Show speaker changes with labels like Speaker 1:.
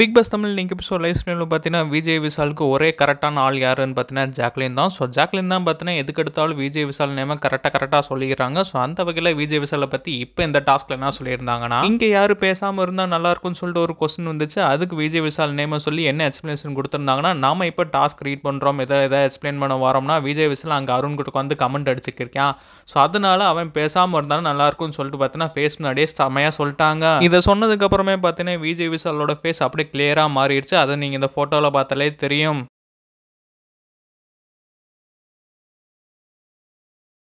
Speaker 1: big pass Tamil இன்னைக்கு episode life ஸ்டைலில் பார்த்தீங்கன்னா விஜய் விசாலுக்கு ஒரே கரெக்டான ஆள் யாருன்னு பார்த்தீங்கன்னா ஜாக்லின் தான் ஸோ ஜாக்லின் தான் பார்த்தீங்கன்னா எதுக்கு எடுத்தாலும் விஜய் விசால் நேம கரெக்டாக கரெக்டாக சொல்லிக்கிறாங்க ஸோ அந்த வகையில் விஜய் விசாலை பற்றி இப்போ இந்த டாஸ்கில் என்ன சொல்லியிருந்தாங்கன்னா இங்கே யார் பேசாமல் இருந்தால் நல்லாயிருக்கும்னு சொல்லிட்டு ஒரு கொஸ்டின் வந்துச்சு அதுக்கு விஜய் விசால் நேமை சொல்லி என்ன எக்ஸ்ப்ளனேஷன் கொடுத்துருந்தாங்கன்னா நாம் இப்போ டாஸ்க் ரீட் பண்ணுறோம் எதை எதாவது எக்ஸ்பிளைன் பண்ண வரோம்னா விஜய் விசால் அங்கே அருண் கிட்ட வந்து கமெண்ட் அடிச்சுக்கிருக்கேன் ஸோ அதனால் அவன் பேசாமல் இருந்தாலும் நல்லாயிருக்கும்னு சொல்லிட்டு பார்த்தீங்கன்னா ஃபேஸ் முன்னாடியே செமையாக சொல்லிட்டாங்க இதை சொன்னதுக்கப்புறமே பார்த்தீங்கன்னா விஜய் விசாலோட ஃபேஸ் அப்படி கிளியராக மாறிடுச்சு அதை நீங்கள் இந்த ஃபோட்டோவில் பார்த்தாலே தெரியும்